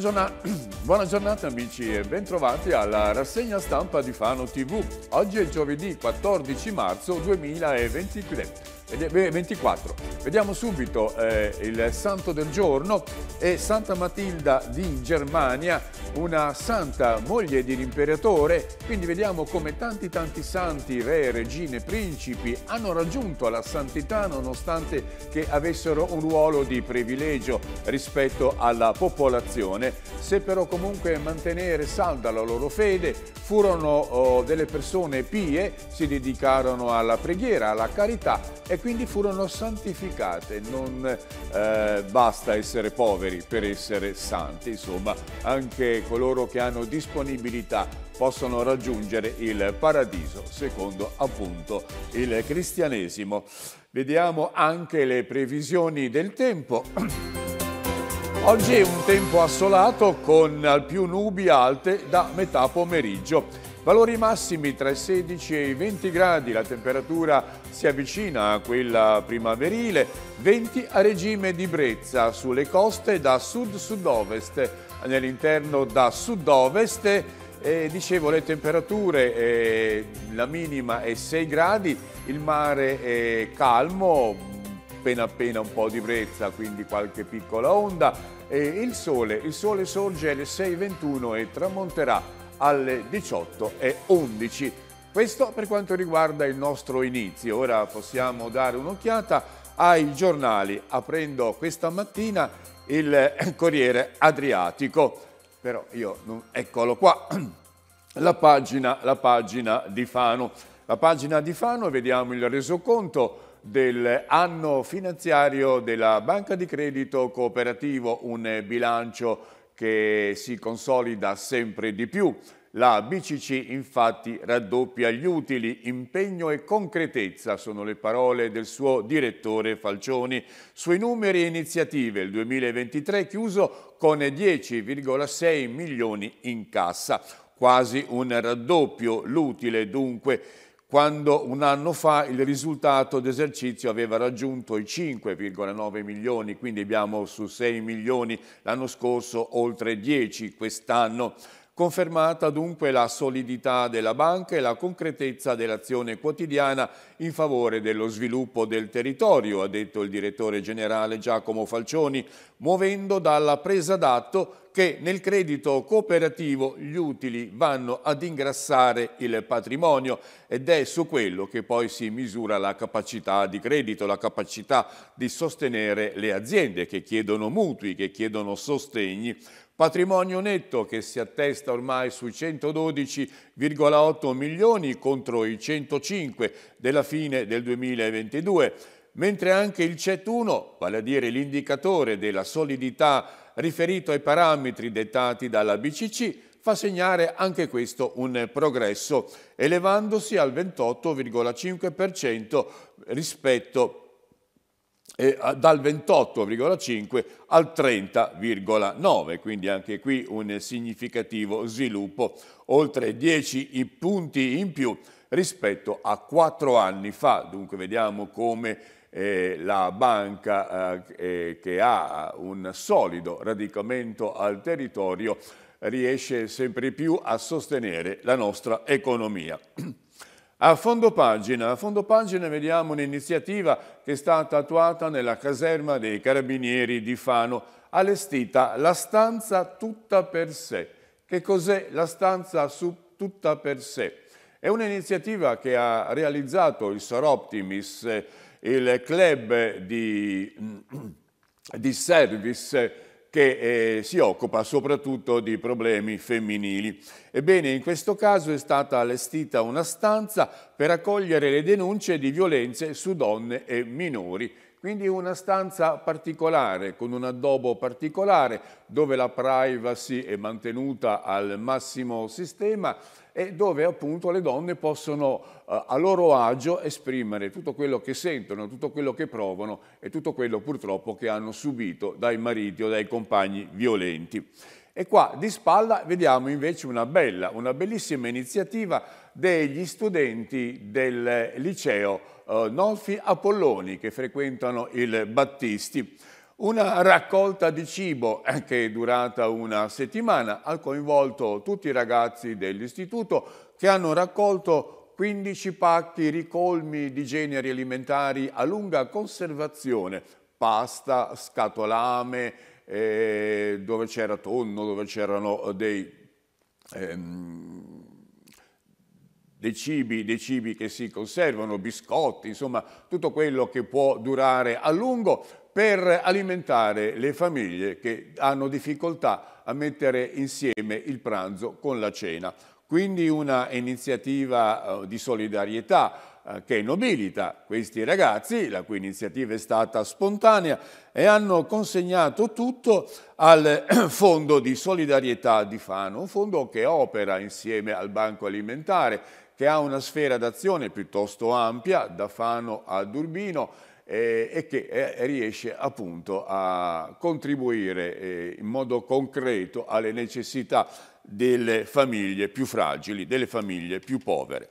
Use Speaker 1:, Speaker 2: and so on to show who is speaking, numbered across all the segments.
Speaker 1: Buona, buona giornata, amici e bentrovati alla rassegna stampa di Fano TV. Oggi è giovedì 14 marzo 2023. 24. Vediamo subito eh, il santo del giorno e Santa Matilda di Germania una santa moglie dell'imperatore, quindi vediamo come tanti tanti santi, re, regine, principi hanno raggiunto la santità nonostante che avessero un ruolo di privilegio rispetto alla popolazione, se però comunque mantenere salda la loro fede, furono oh, delle persone pie, si dedicarono alla preghiera, alla carità e quindi furono santificate, non eh, basta essere poveri per essere santi, insomma anche coloro che hanno disponibilità possono raggiungere il paradiso, secondo appunto il cristianesimo. Vediamo anche le previsioni del tempo. Oggi è un tempo assolato con al più nubi alte da metà pomeriggio Valori massimi tra i 16 e i 20 gradi, la temperatura si avvicina a quella primaverile, 20 a regime di brezza sulle coste da sud-sud-ovest, nell'interno da sud-ovest eh, dicevo le temperature, eh, la minima è 6 gradi, il mare è calmo, appena appena un po' di brezza, quindi qualche piccola onda, e il sole, il sole sorge alle 6.21 e tramonterà alle 18.11. Questo per quanto riguarda il nostro inizio. Ora possiamo dare un'occhiata ai giornali, aprendo questa mattina il Corriere Adriatico. Però io, non... eccolo qua, la pagina, la pagina di Fano. La pagina di Fano, vediamo il resoconto dell'anno finanziario della Banca di Credito Cooperativo, un bilancio che si consolida sempre di più. La BCC infatti raddoppia gli utili, impegno e concretezza sono le parole del suo direttore Falcioni. Sui numeri e iniziative il 2023 chiuso con 10,6 milioni in cassa, quasi un raddoppio l'utile dunque quando un anno fa il risultato d'esercizio aveva raggiunto i 5,9 milioni, quindi abbiamo su 6 milioni l'anno scorso oltre 10 quest'anno. Confermata dunque la solidità della banca e la concretezza dell'azione quotidiana in favore dello sviluppo del territorio, ha detto il direttore generale Giacomo Falcioni, muovendo dalla presa d'atto che nel credito cooperativo gli utili vanno ad ingrassare il patrimonio ed è su quello che poi si misura la capacità di credito, la capacità di sostenere le aziende che chiedono mutui, che chiedono sostegni Patrimonio netto che si attesta ormai sui 112,8 milioni contro i 105 della fine del 2022, mentre anche il CET1, vale a dire l'indicatore della solidità riferito ai parametri dettati dalla BCC, fa segnare anche questo un progresso, elevandosi al 28,5% rispetto e dal 28,5 al 30,9, quindi anche qui un significativo sviluppo, oltre 10 punti in più rispetto a 4 anni fa. Dunque vediamo come eh, la banca eh, eh, che ha un solido radicamento al territorio riesce sempre più a sostenere la nostra economia. A fondo pagina, a fondo pagina vediamo un'iniziativa che è stata attuata nella caserma dei carabinieri di Fano, allestita la stanza tutta per sé. Che cos'è la stanza tutta per sé? È un'iniziativa che ha realizzato il Soroptimis, eh, il club di, di service che eh, si occupa soprattutto di problemi femminili. Ebbene, in questo caso è stata allestita una stanza per accogliere le denunce di violenze su donne e minori quindi una stanza particolare, con un addobo particolare, dove la privacy è mantenuta al massimo sistema e dove appunto le donne possono eh, a loro agio esprimere tutto quello che sentono, tutto quello che provano e tutto quello purtroppo che hanno subito dai mariti o dai compagni violenti. E qua di spalla vediamo invece una bella, una bellissima iniziativa degli studenti del liceo eh, Nolfi Apolloni che frequentano il Battisti. Una raccolta di cibo eh, che è durata una settimana ha coinvolto tutti i ragazzi dell'istituto che hanno raccolto 15 pacchi ricolmi di generi alimentari a lunga conservazione, pasta, scatolame, eh, dove c'era tonno, dove c'erano dei ehm, dei cibi, dei cibi che si conservano, biscotti, insomma tutto quello che può durare a lungo per alimentare le famiglie che hanno difficoltà a mettere insieme il pranzo con la cena. Quindi una iniziativa eh, di solidarietà eh, che nobilita questi ragazzi, la cui iniziativa è stata spontanea, e hanno consegnato tutto al Fondo di Solidarietà di Fano, un fondo che opera insieme al Banco Alimentare che ha una sfera d'azione piuttosto ampia, da Fano ad Urbino, eh, e che eh, riesce appunto a contribuire eh, in modo concreto alle necessità delle famiglie più fragili, delle famiglie più povere.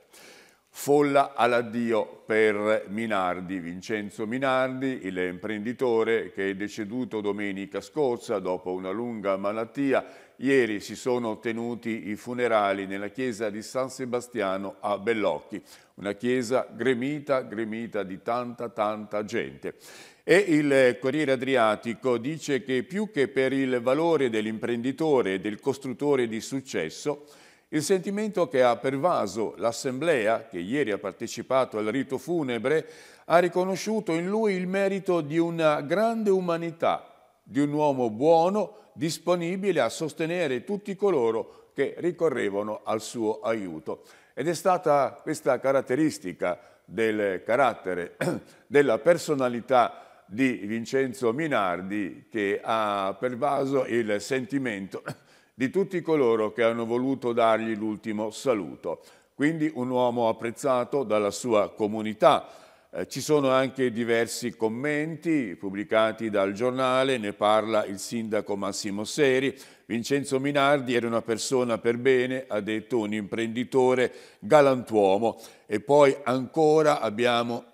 Speaker 1: Folla all'addio per Minardi, Vincenzo Minardi, il imprenditore che è deceduto domenica scorsa dopo una lunga malattia Ieri si sono tenuti i funerali nella chiesa di San Sebastiano a Bellocchi, una chiesa gremita, gremita di tanta, tanta gente. E il Corriere Adriatico dice che più che per il valore dell'imprenditore e del costruttore di successo, il sentimento che ha pervaso l'Assemblea, che ieri ha partecipato al rito funebre, ha riconosciuto in lui il merito di una grande umanità di un uomo buono, disponibile a sostenere tutti coloro che ricorrevano al suo aiuto. Ed è stata questa caratteristica del carattere, della personalità di Vincenzo Minardi che ha pervaso il sentimento di tutti coloro che hanno voluto dargli l'ultimo saluto. Quindi un uomo apprezzato dalla sua comunità, eh, ci sono anche diversi commenti pubblicati dal giornale, ne parla il sindaco Massimo Seri. Vincenzo Minardi era una persona per bene, ha detto un imprenditore galantuomo. E poi ancora abbiamo,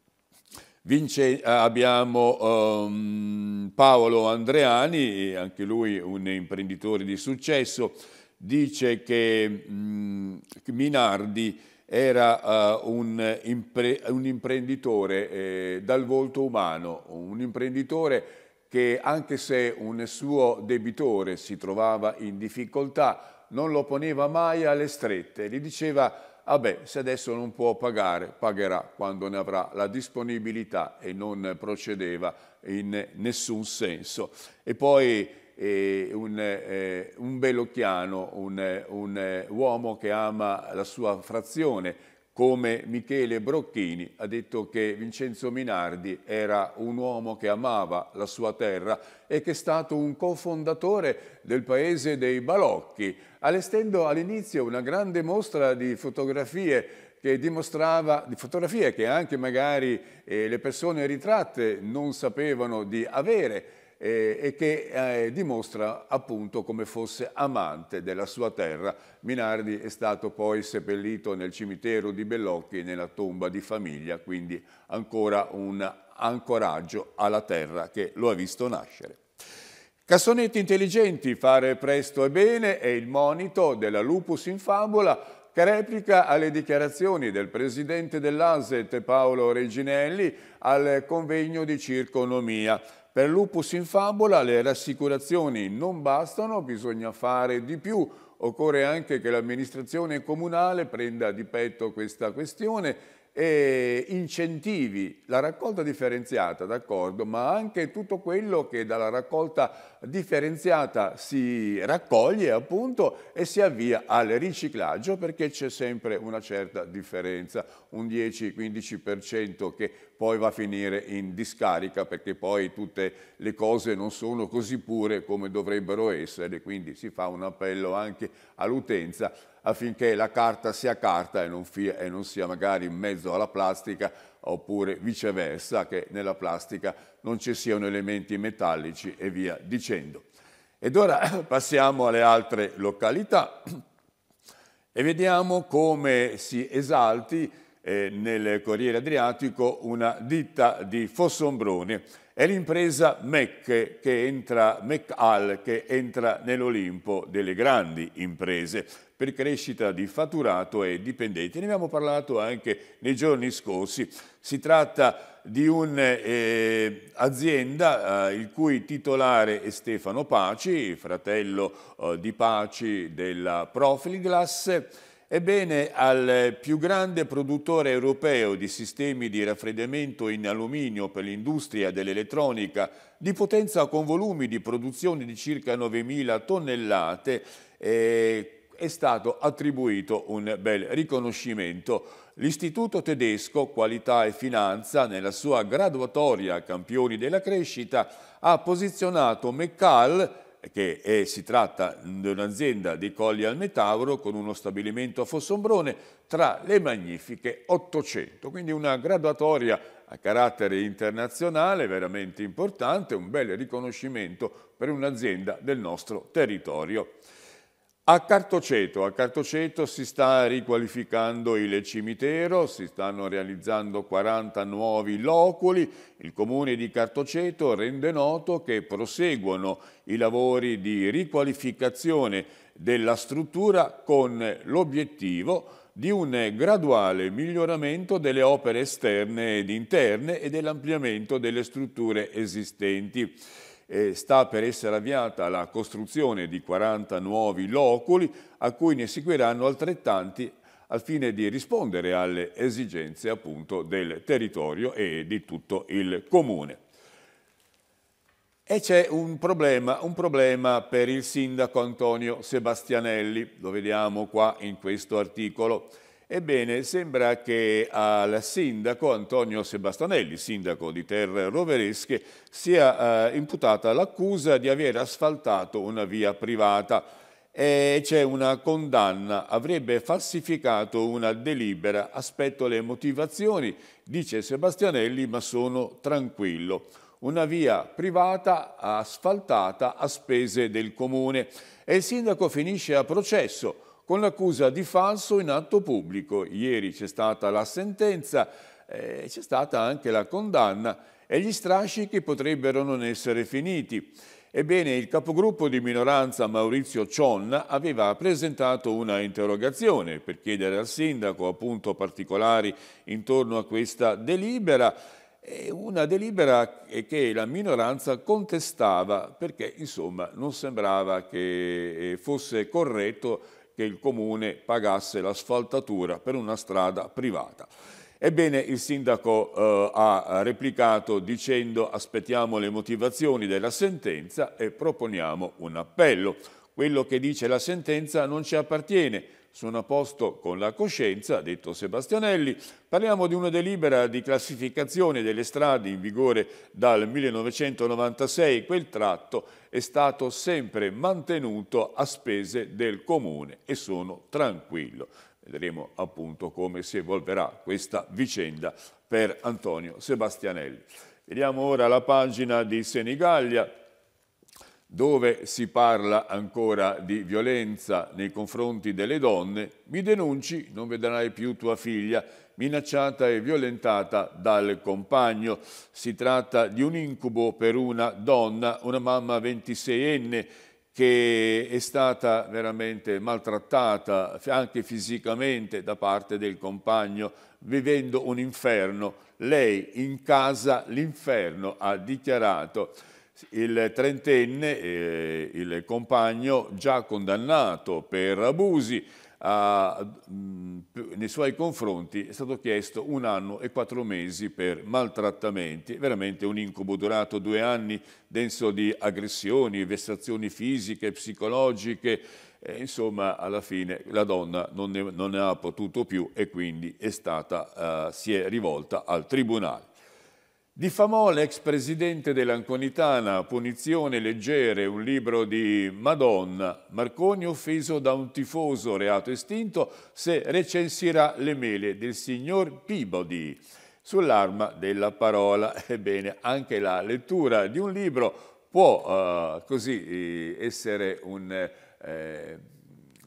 Speaker 1: Vince, abbiamo um, Paolo Andreani, anche lui un imprenditore di successo, dice che um, Minardi era uh, un, impre un, imprenditore eh, dal volto umano, un imprenditore che anche se un suo debitore si trovava in difficoltà non lo poneva mai alle strette, gli diceva vabbè ah se adesso non può pagare pagherà quando ne avrà la disponibilità e non procedeva in nessun senso. E poi un, eh, un Bellocchiano, un, un eh, uomo che ama la sua frazione, come Michele Brocchini ha detto che Vincenzo Minardi era un uomo che amava la sua terra e che è stato un cofondatore del paese dei Balocchi, allestendo all'inizio una grande mostra di fotografie che dimostrava di fotografie che anche magari eh, le persone ritratte non sapevano di avere eh, e che eh, dimostra appunto come fosse amante della sua terra. Minardi è stato poi seppellito nel cimitero di Bellocchi nella tomba di famiglia, quindi ancora un ancoraggio alla terra che lo ha visto nascere. Cassonetti intelligenti, fare presto e bene è il monito della Lupus in Fabula che replica alle dichiarazioni del presidente dell'ASET Paolo Reginelli al convegno di circonomia. Per lupus in fabula le rassicurazioni non bastano, bisogna fare di più. Occorre anche che l'amministrazione comunale prenda di petto questa questione e incentivi la raccolta differenziata, d'accordo, ma anche tutto quello che dalla raccolta differenziata si raccoglie appunto e si avvia al riciclaggio perché c'è sempre una certa differenza, un 10-15% che poi va a finire in discarica perché poi tutte le cose non sono così pure come dovrebbero essere, quindi si fa un appello anche all'utenza affinché la carta sia carta e non, e non sia magari in mezzo alla plastica oppure viceversa che nella plastica non ci siano elementi metallici e via dicendo. Ed ora passiamo alle altre località e vediamo come si esalti eh, nel Corriere Adriatico una ditta di Fossombrone. È l'impresa MEC che entra, MECAL che entra nell'Olimpo delle grandi imprese per crescita di fatturato e dipendenti. Ne abbiamo parlato anche nei giorni scorsi. Si tratta di un'azienda eh, eh, il cui titolare è Stefano Paci, fratello eh, di Paci della Profilglass. Ebbene, al più grande produttore europeo di sistemi di raffreddamento in alluminio per l'industria dell'elettronica di potenza con volumi di produzione di circa 9.000 tonnellate, eh, è stato attribuito un bel riconoscimento. L'Istituto tedesco Qualità e Finanza, nella sua graduatoria Campioni della Crescita, ha posizionato Meccal che è, si tratta di un'azienda di Colli al Metauro con uno stabilimento a Fossombrone tra le magnifiche 800. Quindi una graduatoria a carattere internazionale veramente importante, un bel riconoscimento per un'azienda del nostro territorio. A Cartoceto, a Cartoceto si sta riqualificando il cimitero, si stanno realizzando 40 nuovi loculi, il comune di Cartoceto rende noto che proseguono i lavori di riqualificazione della struttura con l'obiettivo di un graduale miglioramento delle opere esterne ed interne e dell'ampliamento delle strutture esistenti eh, sta per essere avviata la costruzione di 40 nuovi loculi a cui ne seguiranno altrettanti al fine di rispondere alle esigenze appunto del territorio e di tutto il comune. E c'è un problema, un problema per il sindaco Antonio Sebastianelli, lo vediamo qua in questo articolo. Ebbene, sembra che al sindaco Antonio Sebastanelli, sindaco di Terre Roveresche, sia eh, imputata l'accusa di aver asfaltato una via privata e c'è una condanna, avrebbe falsificato una delibera, aspetto le motivazioni, dice Sebastianelli, ma sono tranquillo una via privata asfaltata a spese del comune e il sindaco finisce a processo con l'accusa di falso in atto pubblico. Ieri c'è stata la sentenza, eh, c'è stata anche la condanna e gli strascichi potrebbero non essere finiti. Ebbene, il capogruppo di minoranza Maurizio Cionna aveva presentato una interrogazione per chiedere al sindaco appunto particolari intorno a questa delibera una delibera che la minoranza contestava perché insomma non sembrava che eh, fosse corretto che il comune pagasse l'asfaltatura per una strada privata. Ebbene, il sindaco eh, ha replicato dicendo aspettiamo le motivazioni della sentenza e proponiamo un appello. Quello che dice la sentenza non ci appartiene, sono a posto con la coscienza, ha detto Sebastianelli. Parliamo di una delibera di classificazione delle strade in vigore dal 1996, quel tratto è stato sempre mantenuto a spese del Comune e sono tranquillo. Vedremo appunto come si evolverà questa vicenda per Antonio Sebastianelli. Vediamo ora la pagina di Senigallia dove si parla ancora di violenza nei confronti delle donne, mi denunci, non vedrai più tua figlia minacciata e violentata dal compagno. Si tratta di un incubo per una donna, una mamma 26enne, che è stata veramente maltrattata anche fisicamente da parte del compagno, vivendo un inferno. Lei in casa l'inferno ha dichiarato. Il trentenne, eh, il compagno, già condannato per abusi, nei suoi confronti è stato chiesto un anno e quattro mesi per maltrattamenti, veramente un incubo durato due anni, denso di aggressioni, vessazioni fisiche, psicologiche, e insomma alla fine la donna non ne, non ne, ha potuto più e quindi è stata, uh, si è rivolta al tribunale. Diffamò l'ex presidente dell'Anconitana, punizione leggere, un libro di Madonna, Marconi offeso da un tifoso, reato estinto, se recensirà le mele del signor Pibodi. Sull'arma della parola, ebbene, anche la lettura di un libro può eh, così eh, essere un... Eh,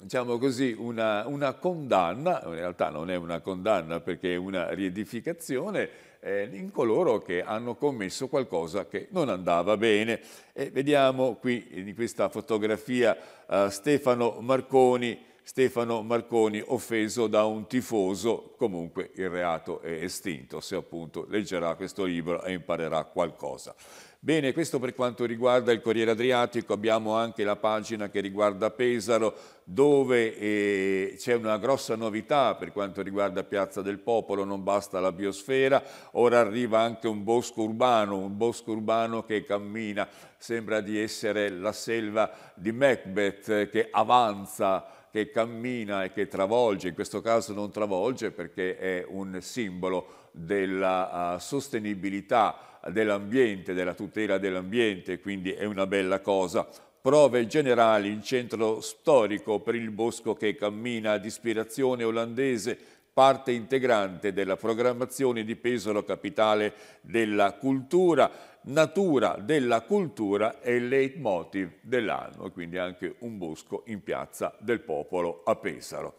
Speaker 1: diciamo così, una, una condanna, in realtà non è una condanna perché è una riedificazione, eh, in coloro che hanno commesso qualcosa che non andava bene. E vediamo qui in questa fotografia eh, Stefano Marconi, Stefano Marconi offeso da un tifoso, comunque il reato è estinto, se appunto leggerà questo libro e imparerà qualcosa. Bene, questo per quanto riguarda il Corriere Adriatico, abbiamo anche la pagina che riguarda Pesaro, dove eh, c'è una grossa novità per quanto riguarda Piazza del Popolo, non basta la biosfera, ora arriva anche un bosco urbano, un bosco urbano che cammina, sembra di essere la selva di Macbeth eh, che avanza che cammina e che travolge, in questo caso non travolge perché è un simbolo della uh, sostenibilità dell'ambiente, della tutela dell'ambiente, quindi è una bella cosa. Prove generali in centro storico per il bosco che cammina di ispirazione olandese parte integrante della programmazione di Pesaro Capitale della Cultura, natura della cultura e leitmotiv dell'anno, quindi anche un bosco in piazza del popolo a Pesaro.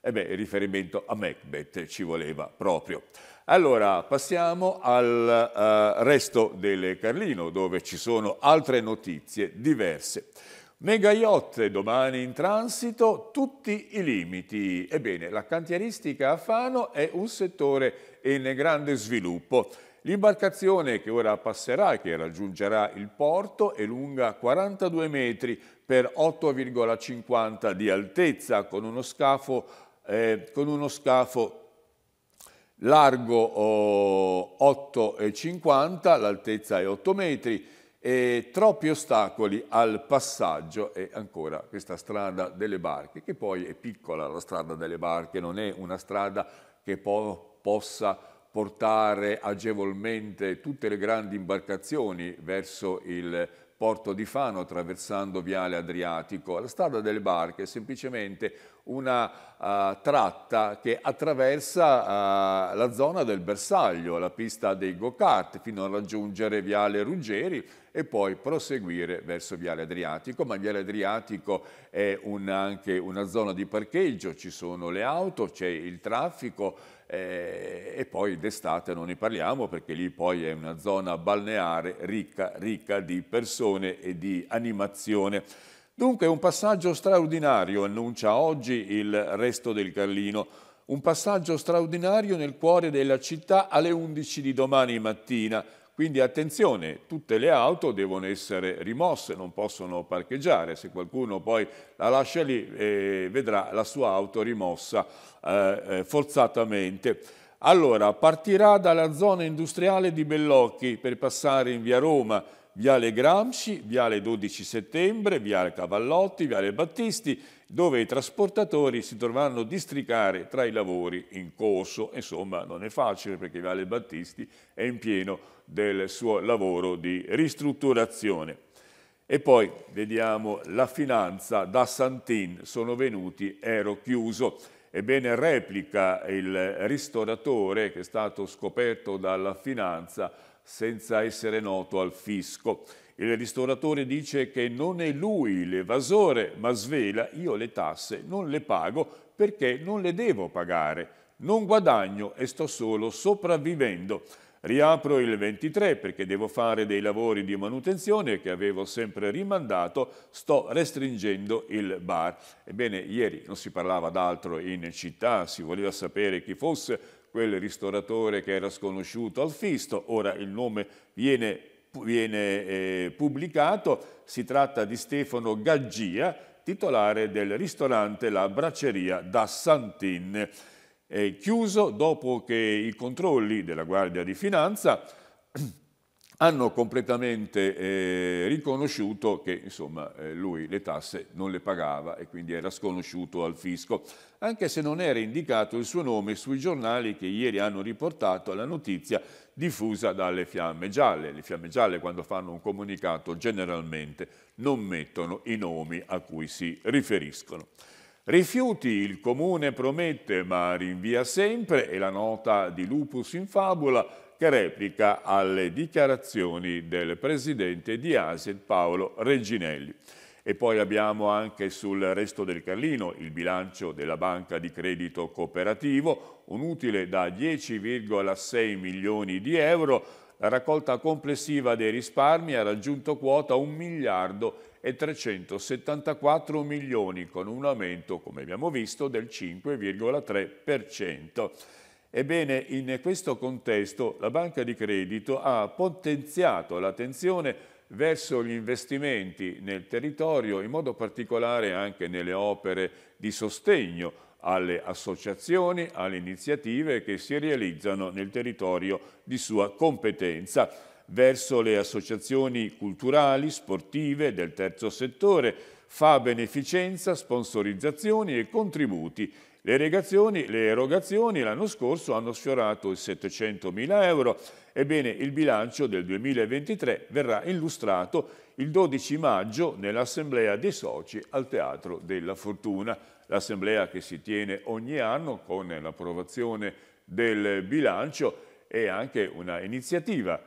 Speaker 1: E eh beh, il riferimento a Macbeth ci voleva proprio. Allora, passiamo al uh, resto del Carlino, dove ci sono altre notizie diverse. Mega yacht domani in transito, tutti i limiti. Ebbene, la cantieristica a Fano è un settore in grande sviluppo. L'imbarcazione che ora passerà e che raggiungerà il porto è lunga 42 metri per 8,50 di altezza con uno scafo, eh, con uno scafo largo oh, 8,50, l'altezza è 8 metri. E troppi ostacoli al passaggio e ancora questa strada delle barche, che poi è piccola la strada delle barche, non è una strada che po possa portare agevolmente tutte le grandi imbarcazioni verso il Porto di Fano attraversando Viale Adriatico. La strada delle barche è semplicemente una uh, tratta che attraversa uh, la zona del bersaglio, la pista dei go-kart, fino a raggiungere Viale Ruggeri e poi proseguire verso Viale Adriatico, ma Viale Adriatico è un, anche una zona di parcheggio, ci sono le auto, c'è il traffico, eh, e poi d'estate non ne parliamo perché lì poi è una zona balneare ricca, ricca di persone e di animazione. Dunque un passaggio straordinario annuncia oggi il resto del Carlino, un passaggio straordinario nel cuore della città alle 11 di domani mattina quindi attenzione, tutte le auto devono essere rimosse, non possono parcheggiare. Se qualcuno poi la lascia lì, eh, vedrà la sua auto rimossa eh, eh forzatamente. Allora, partirà dalla zona industriale di Bellocchi per passare in via Roma, Viale Gramsci, Viale 12 Settembre, Viale Cavallotti, Viale Battisti, dove i trasportatori si dovranno districare tra i lavori in corso. Insomma, non è facile perché Viale Battisti è in pieno del suo lavoro di ristrutturazione. E poi vediamo la finanza da Santin, sono venuti, ero chiuso. Ebbene replica il ristoratore che è stato scoperto dalla finanza senza essere noto al fisco. Il ristoratore dice che non è lui l'evasore, ma svela io le tasse non le pago perché non le devo pagare. Non guadagno e sto solo sopravvivendo. Riapro il 23 perché devo fare dei lavori di manutenzione che avevo sempre rimandato, sto restringendo il bar. Ebbene, ieri non si parlava d'altro in città, si voleva sapere chi fosse quel ristoratore che era sconosciuto al fisto, ora il nome viene viene eh, pubblicato, si tratta di Stefano Gaggia, titolare del ristorante La Bracceria da Santin. Eh, chiuso dopo che i controlli della Guardia di Finanza hanno completamente eh, riconosciuto che insomma, eh, lui le tasse non le pagava e quindi era sconosciuto al fisco, anche se non era indicato il suo nome sui giornali che ieri hanno riportato la notizia diffusa dalle fiamme gialle. Le fiamme gialle quando fanno un comunicato generalmente non mettono i nomi a cui si riferiscono. Rifiuti, il comune promette ma rinvia sempre e la nota di Lupus in fabula che replica alle dichiarazioni del presidente di ASED Paolo Reginelli. E poi abbiamo anche sul resto del Carlino il bilancio della banca di credito cooperativo, un utile da 10,6 milioni di euro. La raccolta complessiva dei risparmi ha raggiunto quota 1 miliardo e 374 milioni, con un aumento, come abbiamo visto, del 5,3%. Ebbene, in questo contesto la banca di credito ha potenziato l'attenzione verso gli investimenti nel territorio, in modo particolare anche nelle opere di sostegno alle associazioni, alle iniziative che si realizzano nel territorio di sua competenza, verso le associazioni culturali, sportive, del terzo settore, fa beneficenza, sponsorizzazioni e contributi le, le erogazioni l'anno scorso hanno sfiorato i 700 mila euro, ebbene il bilancio del 2023 verrà illustrato il 12 maggio nell'Assemblea dei Soci al Teatro della Fortuna, l'Assemblea che si tiene ogni anno con l'approvazione del bilancio e anche una iniziativa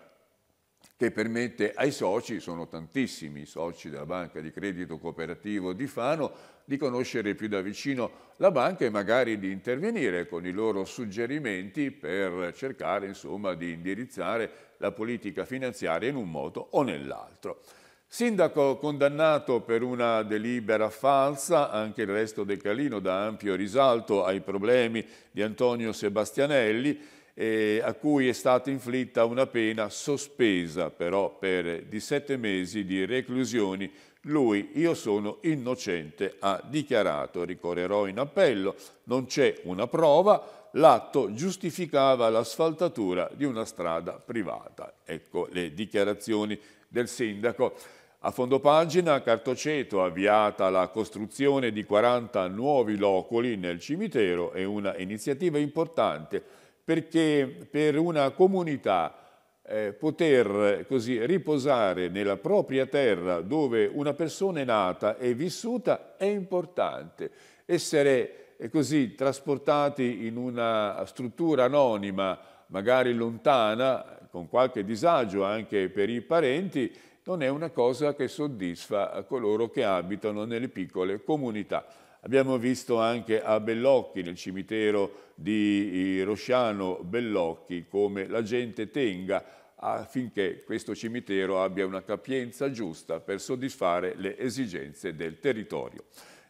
Speaker 1: che permette ai soci, sono tantissimi i soci della banca di credito cooperativo di Fano, di conoscere più da vicino la banca e magari di intervenire con i loro suggerimenti per cercare insomma, di indirizzare la politica finanziaria in un modo o nell'altro. Sindaco condannato per una delibera falsa, anche il resto del Calino dà ampio risalto ai problemi di Antonio Sebastianelli, eh, a cui è stata inflitta una pena sospesa però per 17 eh, mesi di reclusioni. Lui, io sono innocente, ha dichiarato, ricorrerò in appello, non c'è una prova, l'atto giustificava l'asfaltatura di una strada privata. Ecco le dichiarazioni del sindaco. A fondo pagina, a Cartoceto avviata la costruzione di 40 nuovi loculi nel cimitero è una iniziativa importante perché per una comunità eh, poter eh, così riposare nella propria terra dove una persona è nata e vissuta è importante. Essere eh, così trasportati in una struttura anonima, magari lontana, con qualche disagio anche per i parenti, non è una cosa che soddisfa eh, coloro che abitano nelle piccole comunità. Abbiamo visto anche a Bellocchi, nel cimitero di eh, Rosciano Bellocchi, come la gente tenga affinché questo cimitero abbia una capienza giusta per soddisfare le esigenze del territorio.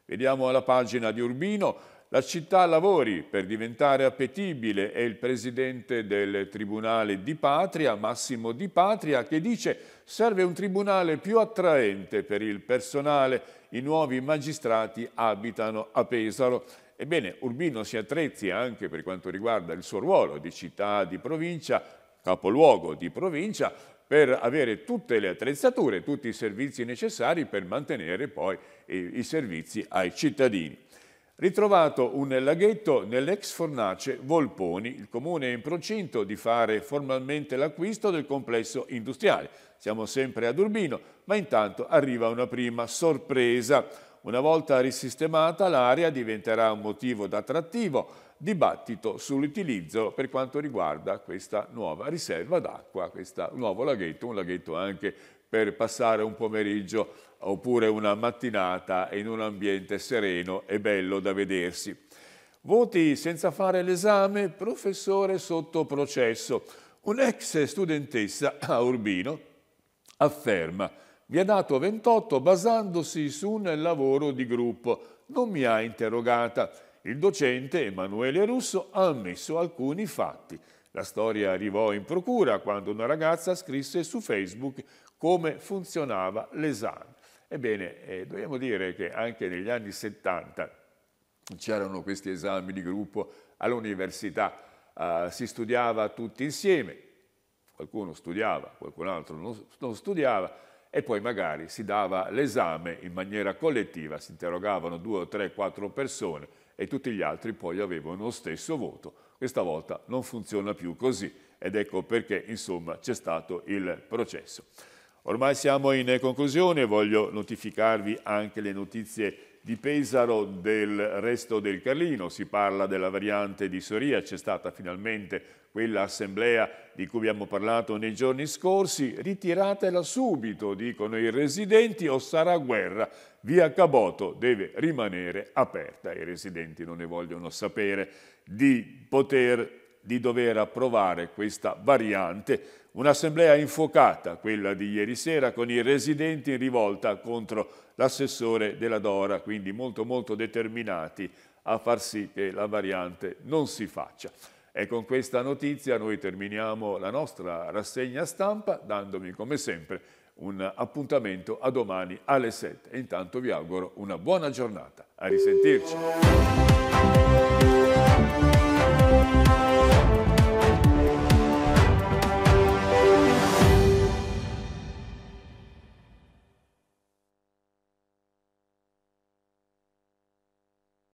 Speaker 1: Vediamo alla pagina di Urbino, la città lavori per diventare appetibile, è il presidente del Tribunale di Patria, Massimo Di Patria, che dice serve un tribunale più attraente per il personale, i nuovi magistrati abitano a Pesaro. Ebbene, Urbino si attrezzi anche per quanto riguarda il suo ruolo di città di provincia, capoluogo di provincia, per avere tutte le attrezzature, tutti i servizi necessari per mantenere poi eh, i servizi ai cittadini ritrovato un laghetto nell'ex fornace Volponi. Il comune è in procinto di fare formalmente l'acquisto del complesso industriale. Siamo sempre ad Urbino, ma intanto arriva una prima sorpresa. Una volta risistemata, l'area diventerà un motivo d'attrattivo dibattito sull'utilizzo per quanto riguarda questa nuova riserva d'acqua, questo nuovo laghetto, un laghetto anche per passare un pomeriggio oppure una mattinata in un ambiente sereno e bello da vedersi. Voti senza fare l'esame, professore sotto processo. Un'ex studentessa a Urbino afferma «Vi ha dato 28 basandosi su un lavoro di gruppo, non mi ha interrogata». Il docente Emanuele Russo ha ammesso alcuni fatti. La storia arrivò in procura quando una ragazza scrisse su Facebook come funzionava l'esame. Ebbene, eh, dobbiamo dire che anche negli anni 70 c'erano questi esami di gruppo all'università, eh, si studiava tutti insieme, qualcuno studiava, qualcun altro non, non studiava, e poi magari si dava l'esame in maniera collettiva, si interrogavano due o tre, quattro persone e tutti gli altri poi avevano lo stesso voto. Questa volta non funziona più così ed ecco perché insomma c'è stato il processo. Ormai siamo in conclusione, voglio notificarvi anche le notizie di Pesaro del resto del Carlino, si parla della variante di Soria, c'è stata finalmente quell'assemblea di cui abbiamo parlato nei giorni scorsi, ritiratela subito, dicono i residenti, o sarà guerra. Via Caboto deve rimanere aperta, i residenti non ne vogliono sapere di poter, di dover approvare questa variante Un'assemblea infuocata, quella di ieri sera, con i residenti in rivolta contro l'assessore della Dora, quindi molto molto determinati a far sì che la variante non si faccia. E con questa notizia noi terminiamo la nostra rassegna stampa, dandomi come sempre un appuntamento a domani alle 7. intanto vi auguro una buona giornata. A risentirci.